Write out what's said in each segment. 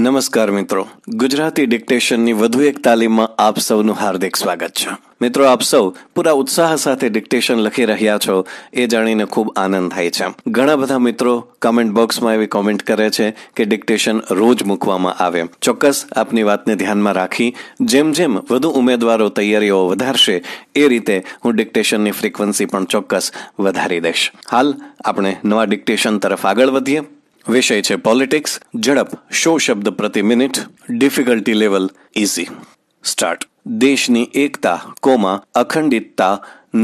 નમસ્કાર મિત્રો ગુજરાતી ડિક્ટેશનની વધુ એક તાલીમમાં આપ સૌનું હાર્દિક સ્વાગત છે મિત્રો આપ સૌ પૂરા ઉત્સાહ સાથે ડિક્ટેશન લખી રહ્યા છો એ જાણીને ખૂબ આનંદ થાય છે ઘણા બધા મિત્રો કમેન્ટ બોક્સમાં એવી કોમેન્ટ કરે છે કે ડિક્ટેશન રોજ મૂકવામાં આવે ચોક્કસ આપની વાતને ધ્યાનમાં રાખી જેમ જેમ વધુ ઉમેદવારો તૈયારીઓ વધારશે એ રીતે હું ડિક્ટેશનની ફ્રિકવન્સી પણ ચોક્કસ વધારી દઈશ હાલ આપણે નવા ડિક્ટેશન તરફ આગળ વધીએ વિષય છે પોલિટિક્સ ઝડપ શો શબ્દ પ્રતિ minute difficulty level easy start દેશની એકતા કોમા અખંડિતતા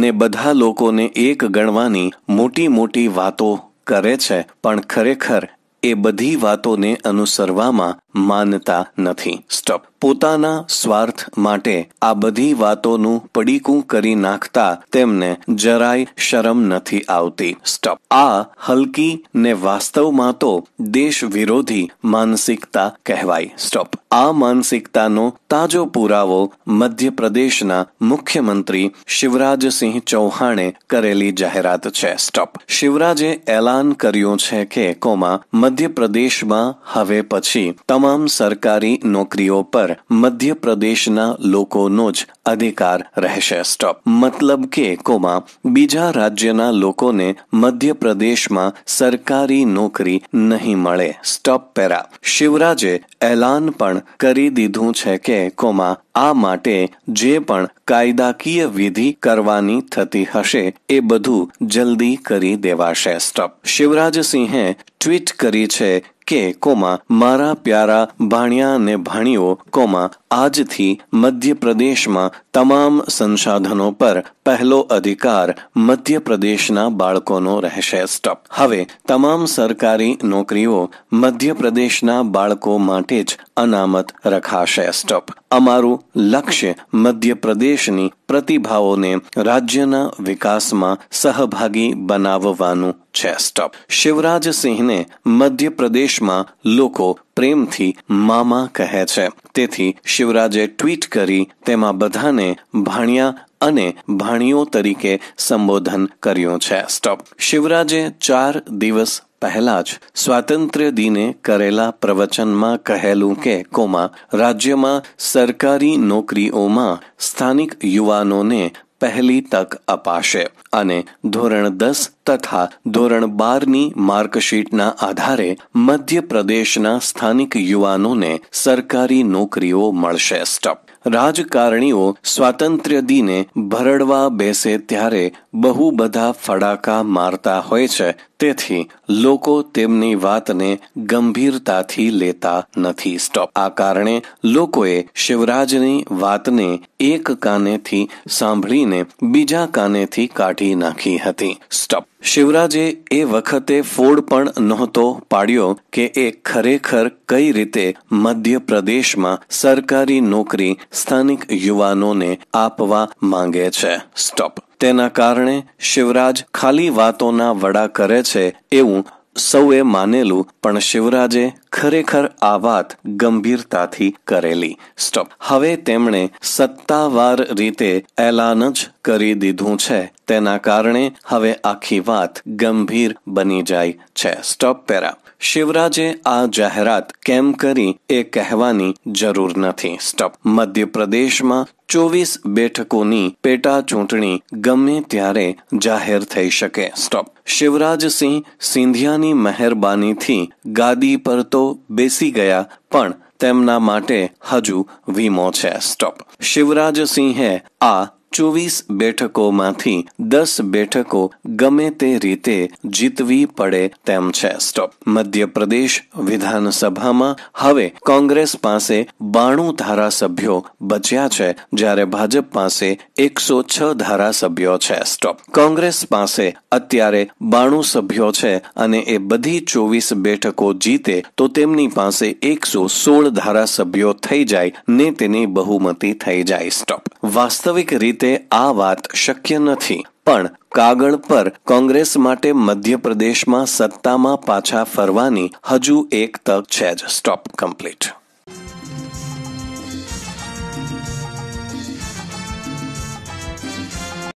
ને બધા લોકોને એક ગણવાની મોટી મોટી વાતો કરે છે પણ ખરેખર એ બધી વાતોને અનુસરવામાં માનતા નથી સ્ટોપ પોતાના સ્વાર્થ માટે આ બધી વાતોનું પડીકું કરી નાખતા તેમને જરાય શરમ નથી આવતી સ્ટોપ આ હલકી ને વાસ્તવમાં તો દેશ વિરોધી માનસિકતા કહેવાય સ્ટોપ આ માનસિકતાનો તાજો પુરાવો મધ્યપ્રદેશના મુખ્યમંત્રી શિવરાજસિંહ ચૌહાણે કરેલી જાહેરાત છે સ્ટોપ શિવરાજે એલાન કર્યું છે કે કોમા મધ્યપ્રદેશમાં હવે પછી તમામ तमाम सरकारी नौकरियों पर मध्य प्रदेश ना लोको नोज अधिकार रहेशे स्टॉप मतलब के कोमा बीजा राज्य ना लोको ने मध्य प्रदेश मा सरकारी नौकरी नहीं मळे स्टॉप पेरा शिवराजे ऐलान पण करी दीधु छे के कोमा આ માટે જે પણ કાયદાકીય વિધિ કરવાની થતી હશે એ બધું જલ્દી કરી દેવાશે સ્ટપ શિવરાજસિંહે ટ્વીટ કરી છે કે કોમાં મારા પ્યારા ભાણિયા અને ભાણીઓ કોમાં આજથી મધ્યપ્રદેશમાં તમામ સંસાધનો પર પહેલો અધિકાર મધ્યપ્રદેશના બાળકોનો રહેશે સ્ટપ હવે તમામ સરકારી નોકરીઓ મધ્યપ્રદેશના બાળકો માટે જ અનામત રખાશે સ્ટપ અમારું લક્ષ્ય મધ્યપ્રદેશની પ્રતિભાઓને રાજ્યના વિકાસમાં સહભાગી બનાવવાનું છે સ્ટોપ શિવરાજસિંહને સિંહને મધ્ય પ્રદેશમાં લોકો પ્રેમથી મામા કહે છે તેથી શિવરાજે ટ્વીટ કરી તેમાં બધાને ભાણિયા અને ભાણીઓ તરીકે સંબોધન કર્યું છે સ્ટોપ શિવરાજે ચાર દિવસ પહેલા જ સ્વાતંત્ર્ય દિને કરેલા પ્રવચનમાં કહેલું કે કોમા રાજ્યમાં સરકારી નોકરીઓમાં સ્થાનિક યુવાનોને પહેલી તક અપાશે અને ધોરણ દસ તથા ધોરણ બારની માર્કશીટના આધારે મધ્યપ્રદેશના સ્થાનિક યુવાનોને સરકારી નોકરીઓ મળશે સ્ટપ રાજકારણીઓ સ્વાતંત્ર્ય દિને ભરડવા બેસે ત્યારે બહુ બધા ફડાકા મારતા હોય છે તેથી લોકો તેમની વાતને ગંભીરતાથી લેતા નથી સ્ટોપ આ કારણે લોકોએ શિવરાજની વાતને એક કાનેથી સાંભળીને બીજા કાનેથી કાઢી નાખી હતી સ્ટોપ શિવરાજે એ વખતે ફોડ પણ નહોતો પાડ્યો કે એ ખરેખર કઈ રીતે મધ્ય પ્રદેશમાં સરકારી નોકરી સ્થાનિક યુવાનોને આપવા માંગે છે સ્ટોપ તેના કારણે શિવરાજ ખાલી વાતોના વડા કરે છે એવું સૌએ માનેલું પણ શિવરાજે ખરેખર આ વાત ગંભીરતાથી કરેલી સ્ટોપ હવે તેમણે સત્તાવાર રીતે એલાન જ કરી દીધું છે તેના કારણે હવે આખી વાત ગંભીર બની જાય છે સ્ટોપ પેરા શિવરાજે આ જાહેરાત કેમ કરી એ કહેવાની જરૂર નથી સ્ટપ મધ્યપ્રદેશમાં ચોવીસ બેઠકોની પેટા ચૂંટણી ગમે ત્યારે જાહેર થઈ શકે સ્ટોપ શિવરાજસિંહ સિંધિયાની મહેરબાનીથી ગાદી પર તો બેસી ગયા પણ તેમના માટે હજુ વીમો છે સ્ટોપ શિવરાજસિંહે આ ચોવીસ બેઠકોમાંથી દસ બેઠકો ગમે તે રીતે જીતવી પડે તેમ છે સ્ટોપ મધ્યપ્રદેશ વિધાનસભામાં હવે કોંગ્રેસ પાસે બાણું ધારાસભ્યો બચ્યા છે જ્યારે ભાજપ પાસે એકસો છ ધારાસભ્યો છે સ્ટોપ કોંગ્રેસ પાસે અત્યારે બાણું સભ્યો છે અને એ બધી ચોવીસ બેઠકો જીતે તો તેમની પાસે એકસો સોળ ધારાસભ્યો થઈ જાય ને તેની બહુમતી થઈ જાય સ્ટોપ વાસ્તવિક રીતે વખતે આ વાત શક્ય નથી પણ કાગળ પર કોંગ્રેસ માટે મધ્યપ્રદેશમાં સત્તામાં પાછા ફરવાની હજુ એક તક છે જ સ્ટોપ કમ્પ્લીટ